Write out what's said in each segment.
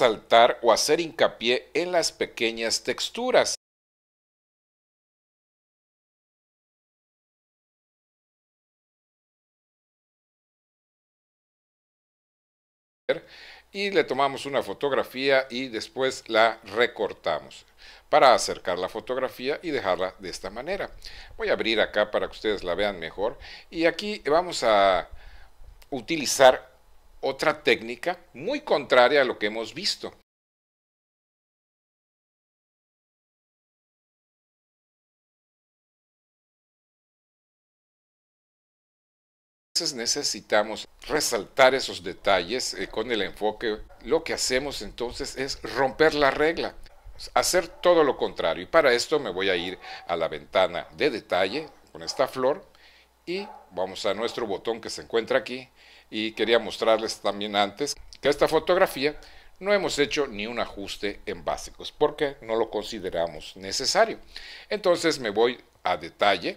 saltar o hacer hincapié en las pequeñas texturas. y le tomamos una fotografía y después la recortamos para acercar la fotografía y dejarla de esta manera. Voy a abrir acá para que ustedes la vean mejor y aquí vamos a utilizar otra técnica muy contraria a lo que hemos visto. necesitamos resaltar esos detalles eh, con el enfoque. Lo que hacemos entonces es romper la regla, hacer todo lo contrario. Y para esto me voy a ir a la ventana de detalle con esta flor y vamos a nuestro botón que se encuentra aquí y quería mostrarles también antes que esta fotografía no hemos hecho ni un ajuste en básicos porque no lo consideramos necesario. Entonces me voy a detalle,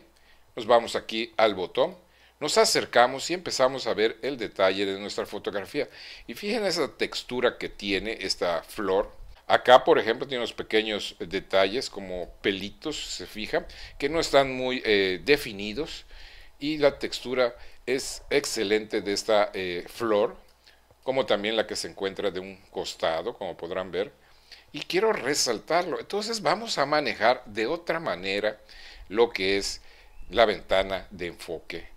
nos vamos aquí al botón, nos acercamos y empezamos a ver el detalle de nuestra fotografía. Y fíjense esa textura que tiene esta flor. Acá, por ejemplo, tiene unos pequeños detalles como pelitos, se fijan, que no están muy eh, definidos y la textura es excelente de esta eh, flor, como también la que se encuentra de un costado, como podrán ver. Y quiero resaltarlo. Entonces vamos a manejar de otra manera lo que es la ventana de enfoque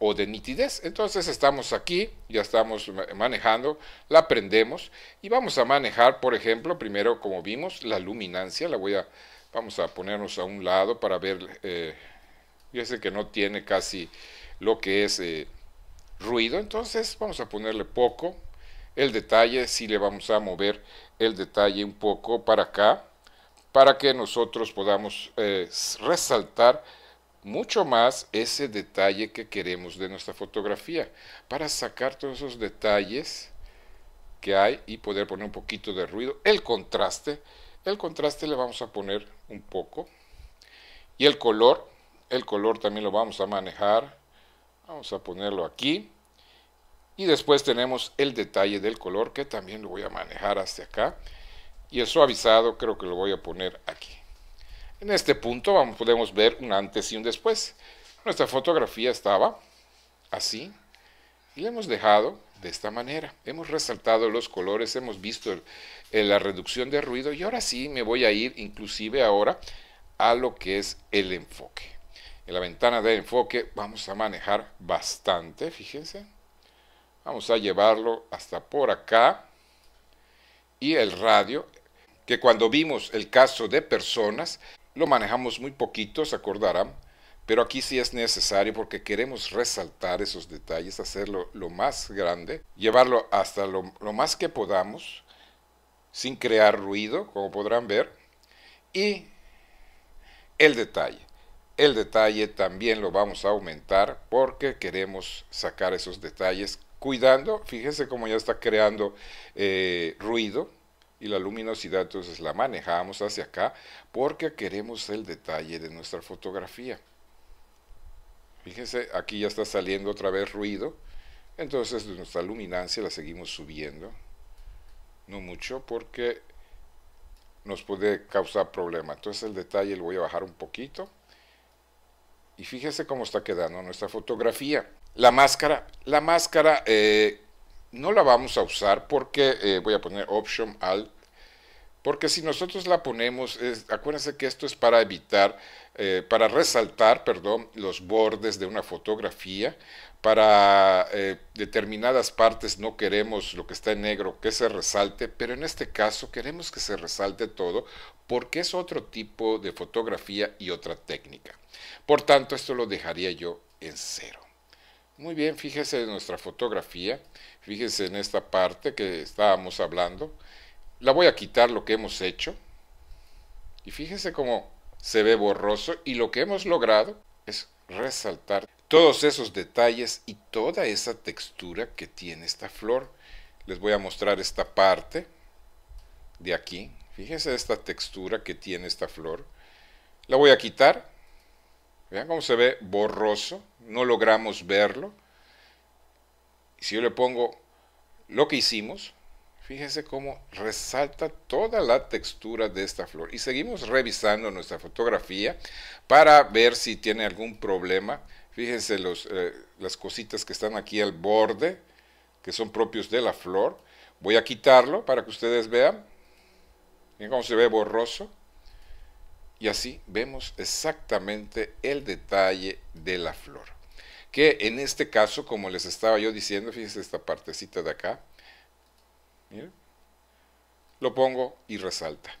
o de nitidez. Entonces estamos aquí, ya estamos manejando, la prendemos y vamos a manejar, por ejemplo, primero como vimos, la luminancia. La voy a, vamos a ponernos a un lado para ver, eh, sé que no tiene casi lo que es eh, ruido. Entonces vamos a ponerle poco el detalle, si le vamos a mover el detalle un poco para acá, para que nosotros podamos eh, resaltar mucho más ese detalle que queremos de nuestra fotografía, para sacar todos esos detalles que hay y poder poner un poquito de ruido. El contraste, el contraste le vamos a poner un poco. Y el color, el color también lo vamos a manejar Vamos a ponerlo aquí. Y después tenemos el detalle del color que también lo voy a manejar hasta acá. Y el suavizado creo que lo voy a poner aquí. En este punto vamos, podemos ver un antes y un después. Nuestra fotografía estaba así y la hemos dejado de esta manera. Hemos resaltado los colores, hemos visto la reducción de ruido y ahora sí me voy a ir inclusive ahora a lo que es el enfoque en la ventana de enfoque vamos a manejar bastante, fíjense. Vamos a llevarlo hasta por acá. Y el radio, que cuando vimos el caso de personas, lo manejamos muy poquito, se acordarán. Pero aquí sí es necesario porque queremos resaltar esos detalles, hacerlo lo más grande, llevarlo hasta lo, lo más que podamos, sin crear ruido, como podrán ver. Y el detalle. El detalle también lo vamos a aumentar porque queremos sacar esos detalles cuidando, fíjense cómo ya está creando eh, ruido y la luminosidad, entonces la manejamos hacia acá porque queremos el detalle de nuestra fotografía. Fíjense, aquí ya está saliendo otra vez ruido, entonces nuestra luminancia la seguimos subiendo, no mucho porque nos puede causar problema. Entonces el detalle lo voy a bajar un poquito y fíjese cómo está quedando nuestra fotografía. La máscara, la máscara eh, no la vamos a usar porque eh, voy a poner Option Alt. Porque si nosotros la ponemos, acuérdense que esto es para evitar eh, para resaltar, perdón, los bordes de una fotografía, para eh, determinadas partes no queremos lo que está en negro que se resalte, pero en este caso queremos que se resalte todo porque es otro tipo de fotografía y otra técnica. Por tanto, esto lo dejaría yo en cero. Muy bien, fíjese en nuestra fotografía, fíjese en esta parte que estábamos hablando. La voy a quitar lo que hemos hecho. Y fíjese cómo se ve borroso y lo que hemos logrado es resaltar todos esos detalles y toda esa textura que tiene esta flor. Les voy a mostrar esta parte de aquí. Fíjense esta textura que tiene esta flor. La voy a quitar. Vean cómo se ve borroso. No logramos verlo. Si yo le pongo lo que hicimos, Fíjese cómo resalta toda la textura de esta flor. Y seguimos revisando nuestra fotografía para ver si tiene algún problema. fíjense eh, las cositas que están aquí al borde, que son propios de la flor. Voy a quitarlo para que ustedes vean. Miren cómo se ve borroso. Y así vemos exactamente el detalle de la flor. Que en este caso, como les estaba yo diciendo, fíjense esta partecita de acá, lo pongo y resalta.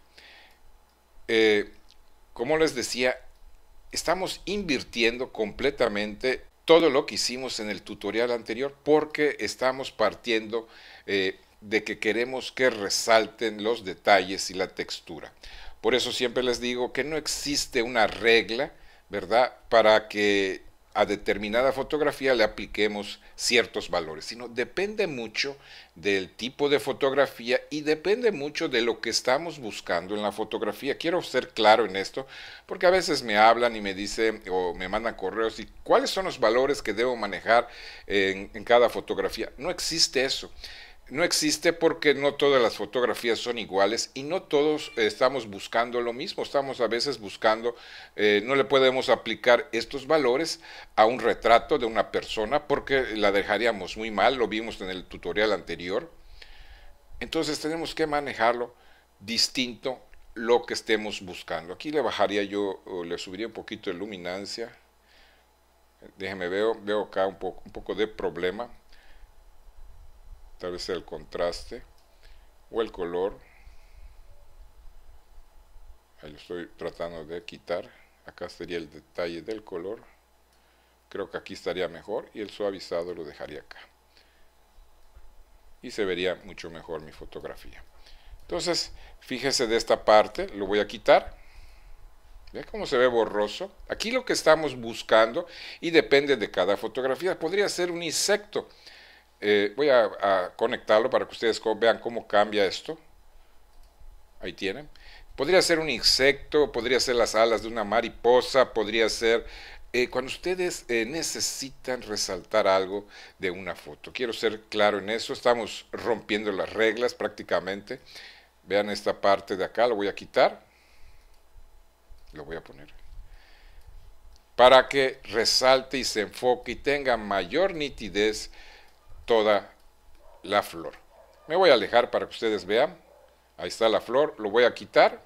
Eh, como les decía, estamos invirtiendo completamente todo lo que hicimos en el tutorial anterior porque estamos partiendo eh, de que queremos que resalten los detalles y la textura. Por eso siempre les digo que no existe una regla, ¿verdad? Para que a determinada fotografía le apliquemos ciertos valores, sino depende mucho del tipo de fotografía y depende mucho de lo que estamos buscando en la fotografía. Quiero ser claro en esto, porque a veces me hablan y me dicen o me mandan correos y cuáles son los valores que debo manejar en, en cada fotografía. No existe eso no existe porque no todas las fotografías son iguales y no todos estamos buscando lo mismo, estamos a veces buscando, eh, no le podemos aplicar estos valores a un retrato de una persona porque la dejaríamos muy mal, lo vimos en el tutorial anterior. Entonces tenemos que manejarlo distinto lo que estemos buscando. Aquí le bajaría yo, le subiría un poquito de luminancia. Déjeme, veo, veo acá un un poco de problema tal vez el contraste o el color ahí lo estoy tratando de quitar acá sería el detalle del color creo que aquí estaría mejor y el suavizado lo dejaría acá y se vería mucho mejor mi fotografía entonces fíjese de esta parte lo voy a quitar ¿Ve cómo se ve borroso? Aquí lo que estamos buscando, y depende de cada fotografía, podría ser un insecto. Eh, voy a, conectarlo para que ustedes vean cómo cambia esto. Ahí tienen. Podría ser un insecto, podría ser las alas de una mariposa, podría ser... Eh, cuando ustedes eh, necesitan resaltar algo de una foto. Quiero ser claro en eso. Estamos rompiendo las reglas prácticamente. Vean esta parte de acá, lo voy a quitar. Lo voy a poner para que resalte y se enfoque y tenga mayor nitidez toda la flor. Me voy a alejar para que ustedes vean. Ahí está la flor, lo voy a quitar.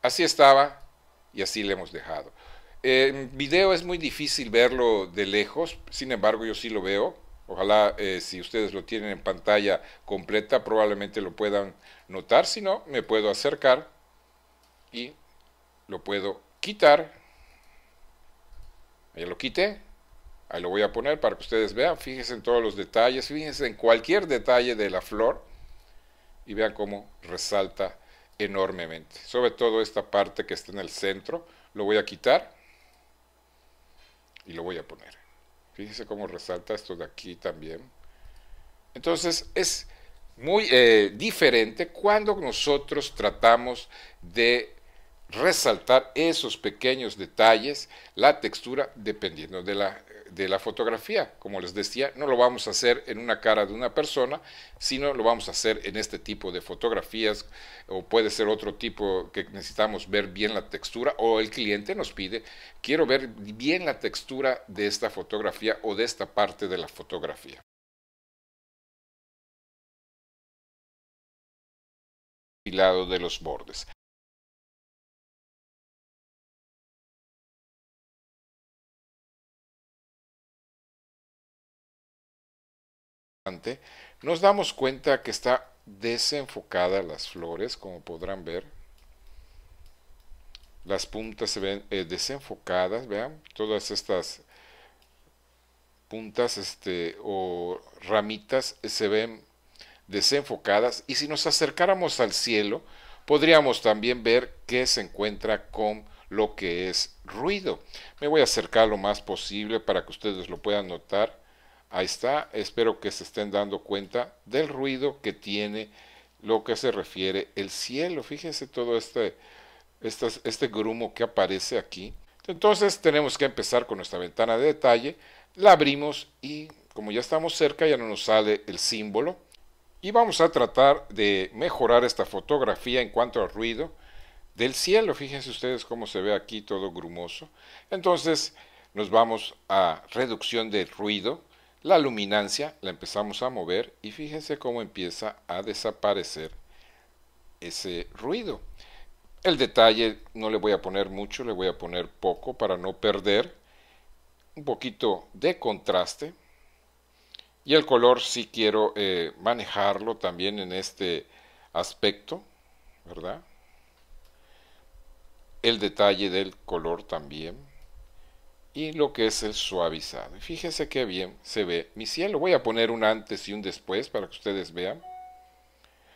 Así estaba y así le hemos dejado. Eh, en video es muy difícil verlo de lejos, sin embargo yo sí lo veo. Ojalá eh, si ustedes lo tienen en pantalla completa probablemente lo puedan notar. Si no, me puedo acercar y lo puedo quitar. Ya lo quité. Ahí lo voy a poner para que ustedes vean. Fíjense en todos los detalles, fíjense en cualquier detalle de la flor y vean cómo resalta enormemente. Sobre todo esta parte que está en el centro, lo voy a quitar y lo voy a poner. Fíjense cómo resalta esto de aquí también. Entonces es muy eh, diferente cuando nosotros tratamos de resaltar esos pequeños detalles, la textura, dependiendo de la de la fotografía. Como les decía, no lo vamos a hacer en una cara de una persona, sino lo vamos a hacer en este tipo de fotografías o puede ser otro tipo que necesitamos ver bien la textura o el cliente nos pide, quiero ver bien la textura de esta fotografía o de esta parte de la fotografía. lado de los bordes. nos damos cuenta que está desenfocada las flores, como podrán ver. Las puntas se ven eh, desenfocadas, vean, todas estas puntas este, o ramitas se ven desenfocadas y si nos acercáramos al cielo podríamos también ver que se encuentra con lo que es ruido. Me voy a acercar lo más posible para que ustedes lo puedan notar Ahí está, espero que se estén dando cuenta del ruido que tiene lo que se refiere el cielo. Fíjense todo este, este, este, grumo que aparece aquí. Entonces tenemos que empezar con nuestra ventana de detalle. La abrimos y como ya estamos cerca ya no nos sale el símbolo. Y vamos a tratar de mejorar esta fotografía en cuanto al ruido del cielo. Fíjense ustedes cómo se ve aquí todo grumoso. Entonces nos vamos a reducción de ruido. La luminancia la empezamos a mover y fíjense cómo empieza a desaparecer ese ruido. El detalle no le voy a poner mucho, le voy a poner poco para no perder un poquito de contraste. Y el color sí quiero eh, manejarlo también en este aspecto, ¿verdad? El detalle del color también y lo que es el suavizado. fíjense fíjese qué bien se ve mi cielo. Voy a poner un antes y un después para que ustedes vean.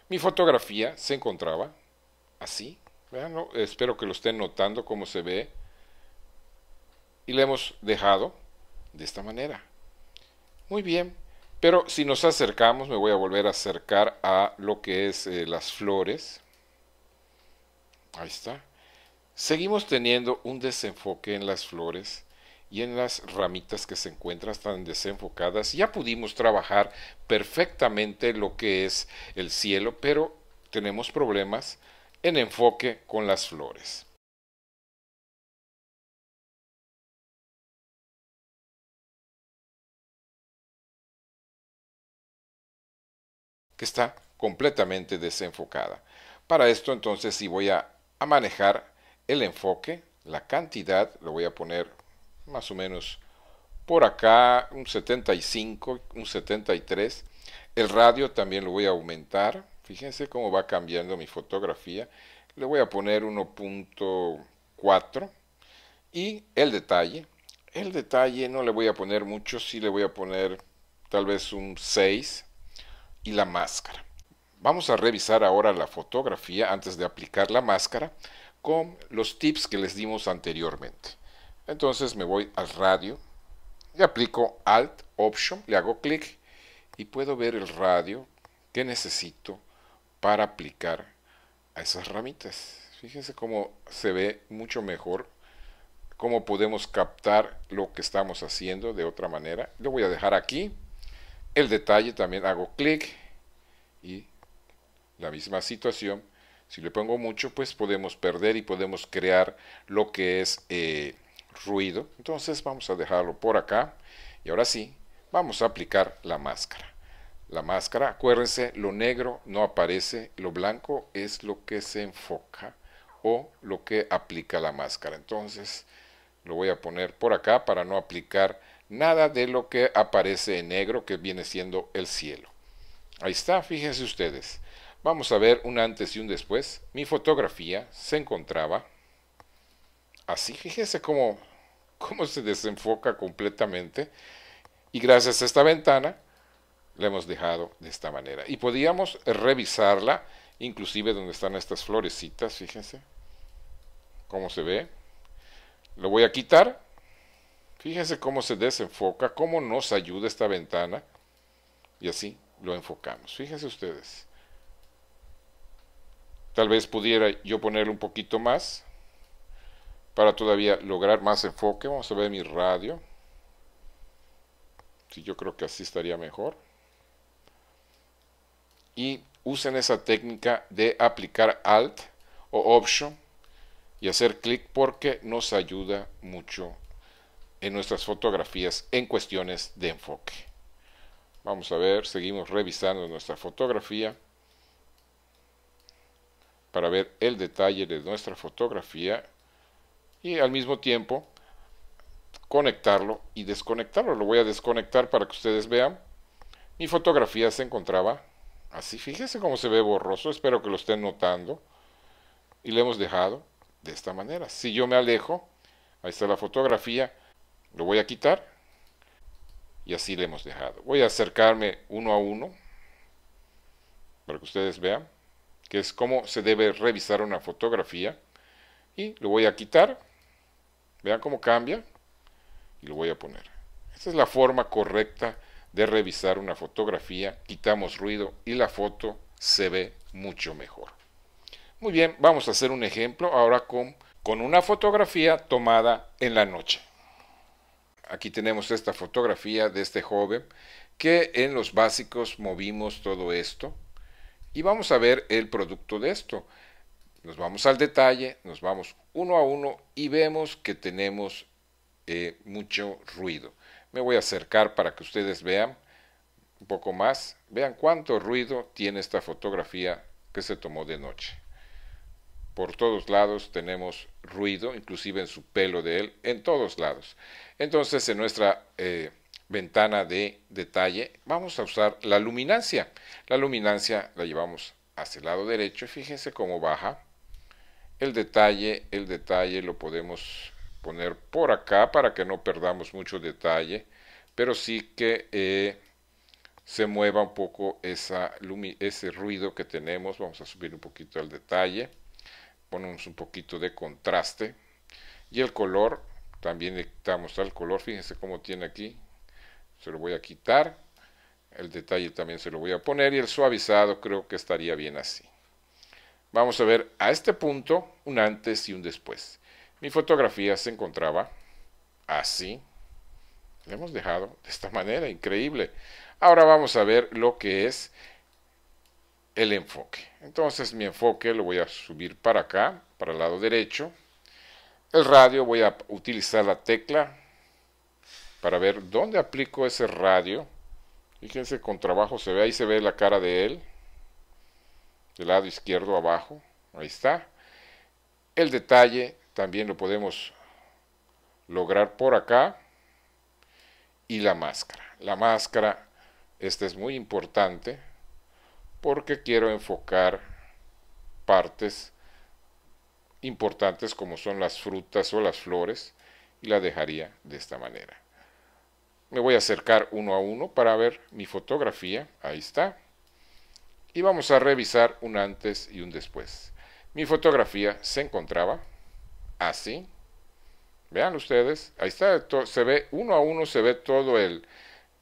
Mi fotografía se encontraba así. espero que lo estén notando cómo se ve. Y la hemos dejado de esta manera. Muy bien. Pero si nos acercamos, me voy a volver a acercar a lo que es eh, las flores. Ahí está. Seguimos teniendo un desenfoque en las flores y en las ramitas que se encuentran están desenfocadas. Ya pudimos trabajar perfectamente lo que es el cielo, pero tenemos problemas en enfoque con las flores. que está completamente desenfocada. Para esto entonces si voy a, a manejar el enfoque, la cantidad, lo voy a poner más o menos por acá un 75, un 73. El radio también lo voy a aumentar. Fíjense cómo va cambiando mi fotografía. Le voy a poner 1.4 y el detalle. El detalle no le voy a poner mucho, sí le voy a poner tal vez un 6 y la máscara. Vamos a revisar ahora la fotografía antes de aplicar la máscara con los tips que les dimos anteriormente. Entonces me voy al radio y aplico Alt Option, le hago clic y puedo ver el radio que necesito para aplicar a esas ramitas. Fíjense cómo se ve mucho mejor, cómo podemos captar lo que estamos haciendo de otra manera. Lo voy a dejar aquí. El detalle también hago clic y la misma situación. Si le pongo mucho, pues podemos perder y podemos crear lo que es... Eh, ruido. Entonces vamos a dejarlo por acá. Y ahora sí, vamos a aplicar la máscara. La máscara, acuérdense, lo negro no aparece, lo blanco es lo que se enfoca o lo que aplica la máscara. Entonces lo voy a poner por acá para no aplicar nada de lo que aparece en negro que viene siendo el cielo. Ahí está, fíjense ustedes. Vamos a ver un antes y un después. Mi fotografía se encontraba así, fíjense cómo cómo se desenfoca completamente. Y gracias a esta ventana la hemos dejado de esta manera. Y podíamos revisarla, inclusive donde están estas florecitas, fíjense cómo se ve. Lo voy a quitar. Fíjense cómo se desenfoca, cómo nos ayuda esta ventana. Y así lo enfocamos. Fíjense ustedes. Tal vez pudiera yo ponerle un poquito más para todavía lograr más enfoque. Vamos a ver mi radio. yo creo que así estaría mejor. Y usen esa técnica de aplicar Alt o Option y hacer clic porque nos ayuda mucho en nuestras fotografías en cuestiones de enfoque. Vamos a ver, seguimos revisando nuestra fotografía para ver el detalle de nuestra fotografía y al mismo tiempo conectarlo y desconectarlo. Lo voy a desconectar para que ustedes vean. Mi fotografía se encontraba así. Fíjense cómo se ve borroso. Espero que lo estén notando. Y lo hemos dejado de esta manera. Si yo me alejo, ahí está la fotografía. Lo voy a quitar. Y así le hemos dejado. Voy a acercarme uno a uno para que ustedes vean que es como se debe revisar una fotografía. Y lo voy a quitar Vean cómo cambia. Y lo voy a poner. Esta es la forma correcta de revisar una fotografía. Quitamos ruido y la foto se ve mucho mejor. Muy bien, vamos a hacer un ejemplo ahora con, con una fotografía tomada en la noche. Aquí tenemos esta fotografía de este joven que en los básicos movimos todo esto y vamos a ver el producto de esto. Nos vamos al detalle, nos vamos uno a uno y vemos que tenemos eh, mucho ruido. Me voy a acercar para que ustedes vean un poco más. Vean cuánto ruido tiene esta fotografía que se tomó de noche. Por todos lados tenemos ruido, inclusive en su pelo de él, en todos lados. Entonces en nuestra eh, ventana de detalle vamos a usar la luminancia. La luminancia la llevamos hacia el lado derecho y fíjense cómo baja el detalle, el detalle lo podemos poner por acá para que no perdamos mucho detalle, pero sí que eh, se mueva un poco ese ruido que tenemos. Vamos a subir un poquito el detalle, ponemos un poquito de contraste y el color, también le quitamos al color, fíjense cómo tiene aquí, se lo voy a quitar, el detalle también se lo voy a poner y el suavizado creo que estaría bien así. Vamos a ver a este punto un antes y un después. Mi fotografía se encontraba así. La hemos dejado de esta manera, increíble. Ahora vamos a ver lo que es el enfoque. Entonces mi enfoque lo voy a subir para acá, para el lado derecho. El radio voy a utilizar la tecla para ver dónde aplico ese radio. Fíjense con trabajo se ve, ahí se ve la cara de él del lado izquierdo abajo, ahí está. El detalle también lo podemos lograr por acá. Y la máscara. La máscara, esta es muy importante porque quiero enfocar partes importantes como son las frutas o las flores y la dejaría de esta manera. Me voy a acercar uno a uno para ver mi fotografía. Ahí está y vamos a revisar un antes y un después. Mi fotografía se encontraba así. Vean ustedes, ahí está, se ve uno a uno, se ve todo el,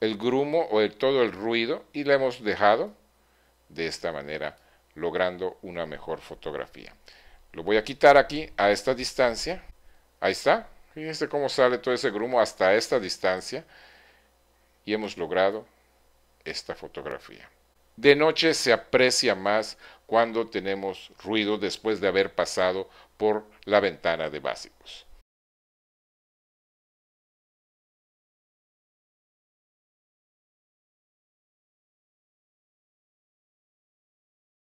el grumo o el, todo el ruido y la hemos dejado de esta manera, logrando una mejor fotografía. Lo voy a quitar aquí a esta distancia. Ahí está. Fíjense cómo sale todo ese grumo hasta esta distancia y hemos logrado esta fotografía. De noche se aprecia más cuando tenemos ruido después de haber pasado por la ventana de básicos.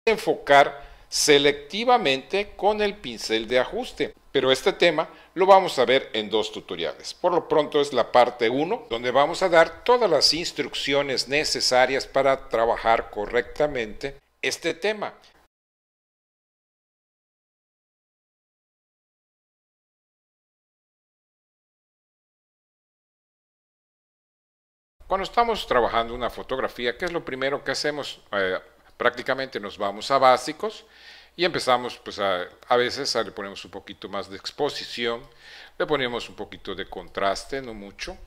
Enfocar selectivamente con el pincel de ajuste. Pero este tema lo vamos a ver en dos tutoriales. Por lo pronto es la parte 1, donde vamos a dar todas las instrucciones necesarias para trabajar correctamente este tema. Cuando estamos trabajando una fotografía, ¿qué es lo primero que hacemos? Eh, prácticamente nos vamos a básicos y empezamos, pues a, veces le ponemos un poquito más de exposición, le ponemos un poquito de contraste, no mucho.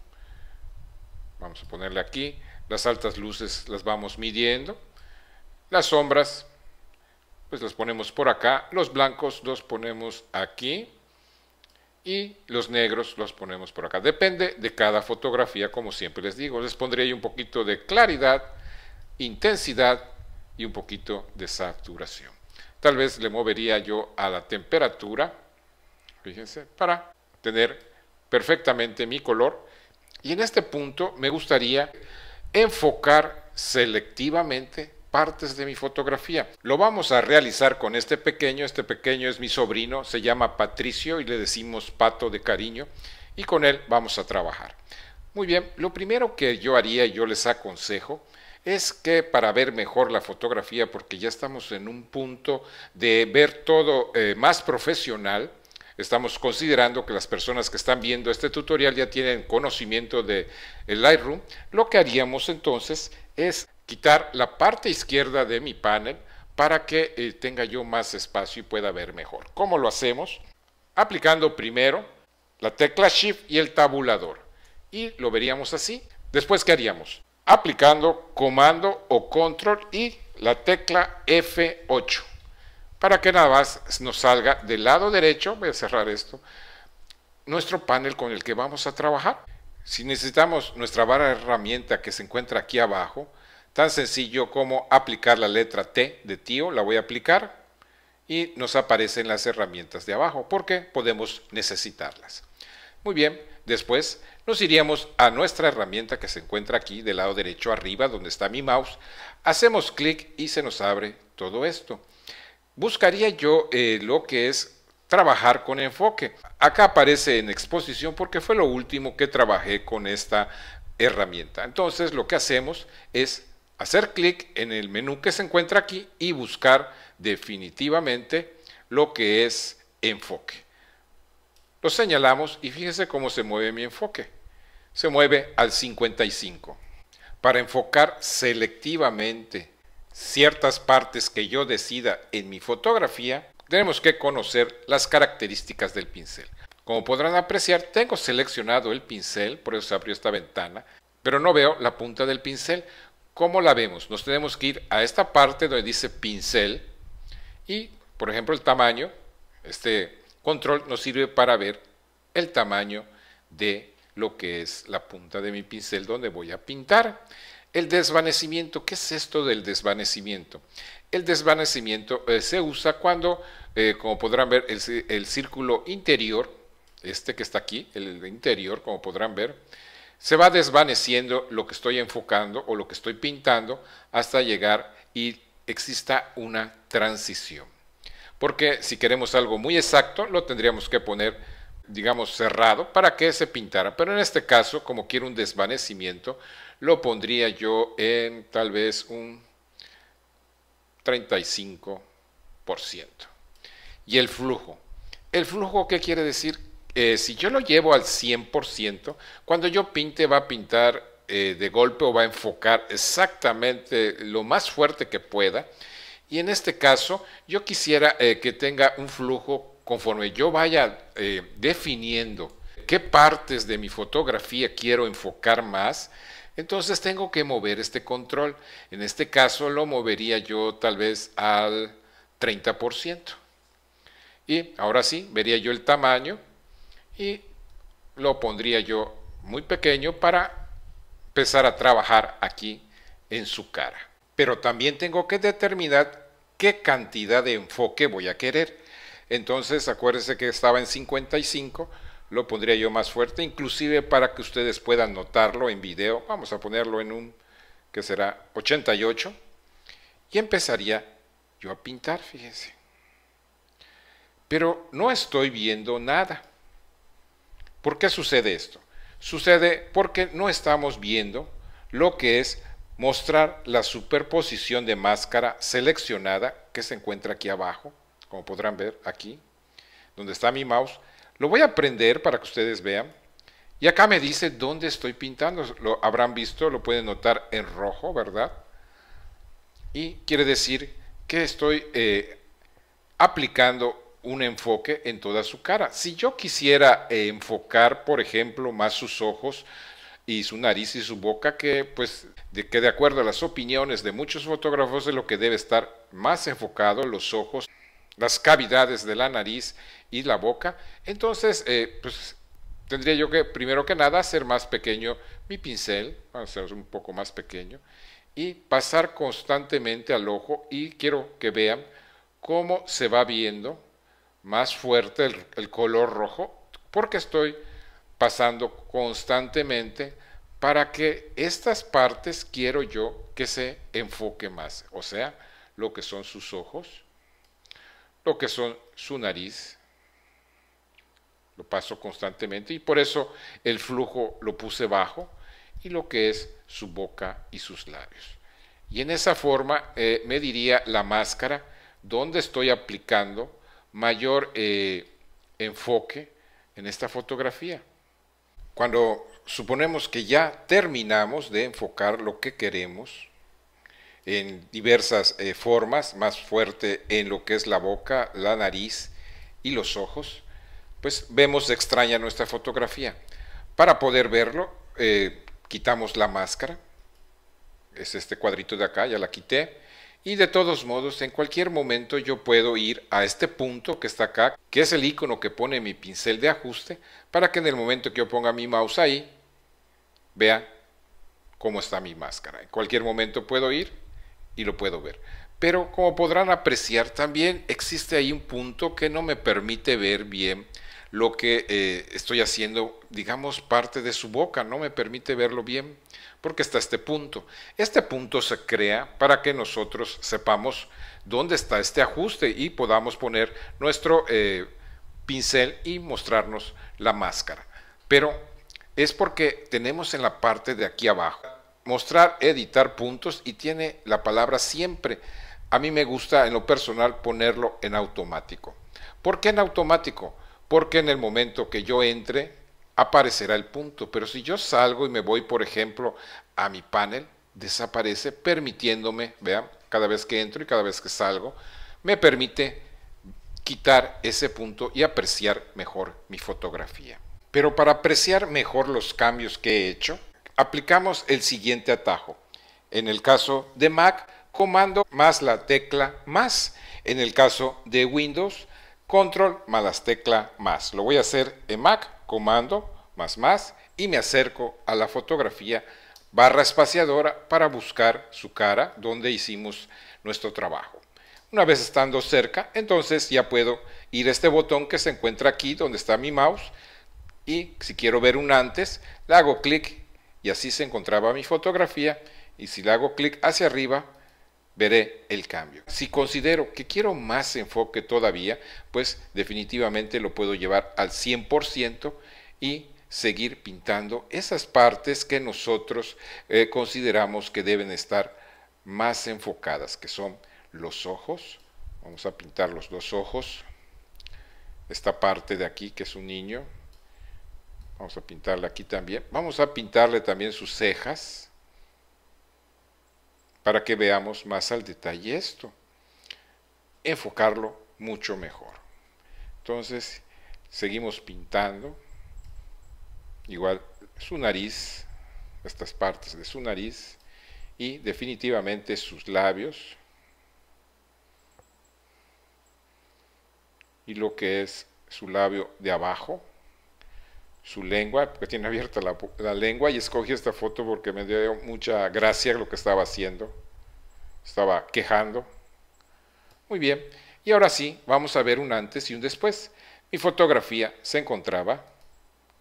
Vamos a ponerle aquí, las altas luces las vamos midiendo, las sombras pues las ponemos por acá, los blancos los ponemos aquí y los negros los ponemos por acá. Depende de cada fotografía, como siempre les digo. Les pondría un poquito de claridad, intensidad y un poquito de saturación. Tal vez le movería yo a la temperatura, fíjense, para tener perfectamente mi color. Y en este punto me gustaría enfocar selectivamente partes de mi fotografía. Lo vamos a realizar con este pequeño, este pequeño es mi sobrino, se llama Patricio y le decimos pato de cariño y con él vamos a trabajar. Muy bien, lo primero que yo haría y yo les aconsejo es que para ver mejor la fotografía, porque ya estamos en un punto de ver todo eh, más profesional, estamos considerando que las personas que están viendo este tutorial ya tienen conocimiento de el Lightroom, lo que haríamos entonces es quitar la parte izquierda de mi panel para que eh, tenga yo más espacio y pueda ver mejor. ¿Cómo lo hacemos? Aplicando primero la tecla Shift y el tabulador. Y lo veríamos así. Después, ¿qué haríamos? aplicando comando o control y la tecla F8 para que nada más nos salga del lado derecho, voy a cerrar esto, nuestro panel con el que vamos a trabajar. Si necesitamos nuestra barra de herramienta que se encuentra aquí abajo, tan sencillo como aplicar la letra T de tío, la voy a aplicar y nos aparecen las herramientas de abajo porque podemos necesitarlas. Muy bien, Después nos iríamos a nuestra herramienta que se encuentra aquí del lado derecho arriba donde está mi mouse. Hacemos clic y se nos abre todo esto. Buscaría yo eh, lo que es trabajar con enfoque. Acá aparece en exposición porque fue lo último que trabajé con esta herramienta. Entonces lo que hacemos es hacer clic en el menú que se encuentra aquí y buscar definitivamente lo que es enfoque lo señalamos y fíjese cómo se mueve mi enfoque. Se mueve al 55. Para enfocar selectivamente ciertas partes que yo decida en mi fotografía, tenemos que conocer las características del pincel. Como podrán apreciar, tengo seleccionado el pincel, por eso se abrió esta ventana, pero no veo la punta del pincel. ¿Cómo la vemos? Nos tenemos que ir a esta parte donde dice pincel y, por ejemplo, el tamaño, este control nos sirve para ver el tamaño de lo que es la punta de mi pincel donde voy a pintar. El desvanecimiento, ¿qué es esto del desvanecimiento? El desvanecimiento eh, se usa cuando, eh, como podrán ver, el, círculo interior, este que está aquí, el interior, como podrán ver, se va desvaneciendo lo que estoy enfocando o lo que estoy pintando hasta llegar y exista una transición porque si queremos algo muy exacto, lo tendríamos que poner, digamos, cerrado para que se pintara. Pero en este caso, como quiero un desvanecimiento, lo pondría yo en tal vez un 35%. Y el flujo. ¿El flujo qué quiere decir? Eh, si yo lo llevo al 100%, cuando yo pinte va a pintar eh, de golpe o va a enfocar exactamente lo más fuerte que pueda y en este caso, yo quisiera eh, que tenga un flujo conforme yo vaya eh, definiendo qué partes de mi fotografía quiero enfocar más, entonces tengo que mover este control. En este caso lo movería yo tal vez al 30%. Y ahora sí, vería yo el tamaño y lo pondría yo muy pequeño para empezar a trabajar aquí en su cara pero también tengo que determinar qué cantidad de enfoque voy a querer. Entonces, acuérdense que estaba en 55, lo pondría yo más fuerte, inclusive para que ustedes puedan notarlo en video. Vamos a ponerlo en un que será 88 y empezaría yo a pintar, fíjense. Pero no estoy viendo nada. ¿Por qué sucede esto? Sucede porque no estamos viendo lo que es mostrar la superposición de máscara seleccionada que se encuentra aquí abajo, como podrán ver aquí, donde está mi mouse. Lo voy a prender para que ustedes vean. Y acá me dice dónde estoy pintando. Lo habrán visto, lo pueden notar en rojo, ¿verdad? Y quiere decir que estoy eh, aplicando un enfoque en toda su cara. Si yo quisiera eh, enfocar, por ejemplo, más sus ojos, y su nariz y su boca, que pues de que de acuerdo a las opiniones de muchos fotógrafos de lo que debe estar más enfocado, los ojos, las cavidades de la nariz y la boca. Entonces, eh, pues tendría yo que, primero que nada, hacer más pequeño mi pincel, a hacer un poco más pequeño, y pasar constantemente al ojo y quiero que vean cómo se va viendo más fuerte el color rojo, porque estoy pasando constantemente para que estas partes quiero yo que se enfoque más, o sea, lo que son sus ojos, lo que son su nariz, lo paso constantemente y por eso el flujo lo puse bajo y lo que es su boca y sus labios. Y en esa forma eh, me diría la máscara donde estoy aplicando mayor eh, enfoque en esta fotografía cuando suponemos que ya terminamos de enfocar lo que queremos en diversas eh, formas, más fuerte en lo que es la boca, la nariz y los ojos, pues vemos extraña nuestra fotografía. Para poder verlo, eh, quitamos la máscara, es este cuadrito de acá, ya la quité, y de todos modos, en cualquier momento yo puedo ir a este punto que está acá, que es el icono que pone mi pincel de ajuste, para que en el momento que yo ponga mi mouse ahí, vea cómo está mi máscara. En cualquier momento puedo ir y lo puedo ver. Pero como podrán apreciar, también existe ahí un punto que no me permite ver bien lo que eh, estoy haciendo, digamos, parte de su boca, no me permite verlo bien, porque está este punto. Este punto se crea para que nosotros sepamos dónde está este ajuste y podamos poner nuestro eh, pincel y mostrarnos la máscara. Pero es porque tenemos en la parte de aquí abajo, mostrar, editar puntos y tiene la palabra siempre. A mí me gusta en lo personal ponerlo en automático. ¿Por qué en automático? porque en el momento que yo entre aparecerá el punto, pero si yo salgo y me voy, por ejemplo, a mi panel, desaparece permitiéndome, vean, cada vez que entro y cada vez que salgo, me permite quitar ese punto y apreciar mejor mi fotografía. Pero para apreciar mejor los cambios que he hecho, aplicamos el siguiente atajo. En el caso de Mac, comando más la tecla más. En el caso de Windows, control más las tecla más. Lo voy a hacer en Mac, comando más más y me acerco a la fotografía barra espaciadora para buscar su cara donde hicimos nuestro trabajo. Una vez estando cerca, entonces ya puedo ir a este botón que se encuentra aquí donde está mi mouse y si quiero ver un antes, le hago clic y así se encontraba mi fotografía y si le hago clic hacia arriba, veré el cambio. Si considero que quiero más enfoque todavía, pues definitivamente lo puedo llevar al 100% y seguir pintando esas partes que nosotros eh, consideramos que deben estar más enfocadas, que son los ojos. Vamos a pintar los dos ojos. Esta parte de aquí, que es un niño. Vamos a pintarle aquí también. Vamos a pintarle también sus cejas para que veamos más al detalle esto. Enfocarlo mucho mejor. Entonces, seguimos pintando. Igual su nariz, estas partes de su nariz y definitivamente sus labios. Y lo que es su labio de abajo, su lengua, porque tiene abierta la, lengua y escogí esta foto porque me dio mucha gracia lo que estaba haciendo, estaba quejando. Muy bien, y ahora sí, vamos a ver un antes y un después. Mi fotografía se encontraba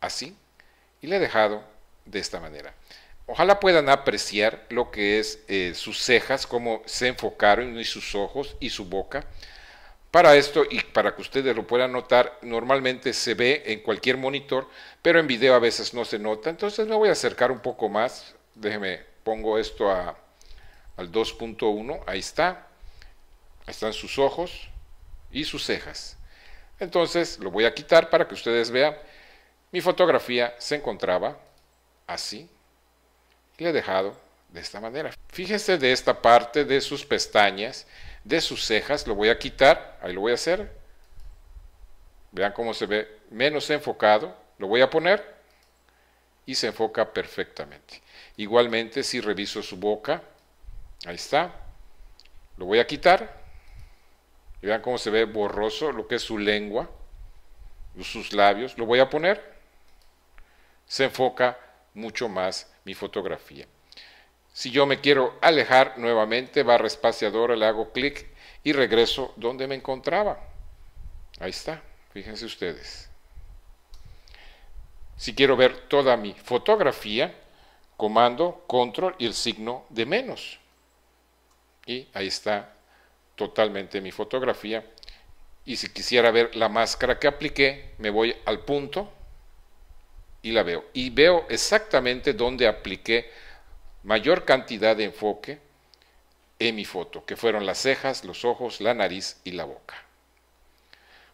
así y la he dejado de esta manera. Ojalá puedan apreciar lo que es eh, sus cejas, cómo se enfocaron y sus ojos y su boca. Para esto, y para que ustedes lo puedan notar, normalmente se ve en cualquier monitor, pero en video a veces no se nota. Entonces me voy a acercar un poco más. Déjeme, pongo esto a, al 2.1. Ahí está. Están sus ojos y sus cejas. Entonces lo voy a quitar para que ustedes vean. Mi fotografía se encontraba así. Le he dejado de esta manera. Fíjese de esta parte de sus pestañas, de sus cejas, lo voy a quitar, ahí lo voy a hacer. Vean cómo se ve menos enfocado, lo voy a poner y se enfoca perfectamente. Igualmente si reviso su boca, ahí está, lo voy a quitar. vean cómo se ve borroso lo que es su lengua, sus labios, lo voy a poner. Se enfoca mucho más mi fotografía. Si yo me quiero alejar nuevamente, barra espaciadora, le hago clic y regreso donde me encontraba. Ahí está, fíjense ustedes. Si quiero ver toda mi fotografía, comando, control y el signo de menos. Y ahí está totalmente mi fotografía. Y si quisiera ver la máscara que apliqué, me voy al punto y la veo. Y veo exactamente dónde apliqué mayor cantidad de enfoque en mi foto, que fueron las cejas, los ojos, la nariz y la boca.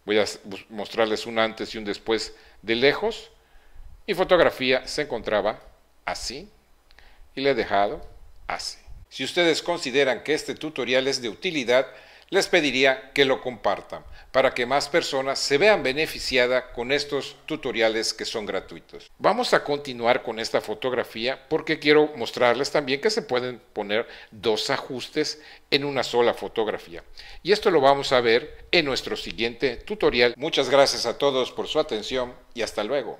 Voy a mostrarles un antes y un después de lejos. Mi fotografía se encontraba así y le he dejado así. Si ustedes consideran que este tutorial es de utilidad, les pediría que lo compartan para que más personas se vean beneficiadas con estos tutoriales que son gratuitos. Vamos a continuar con esta fotografía porque quiero mostrarles también que se pueden poner dos ajustes en una sola fotografía. Y esto lo vamos a ver en nuestro siguiente tutorial. Muchas gracias a todos por su atención y hasta luego.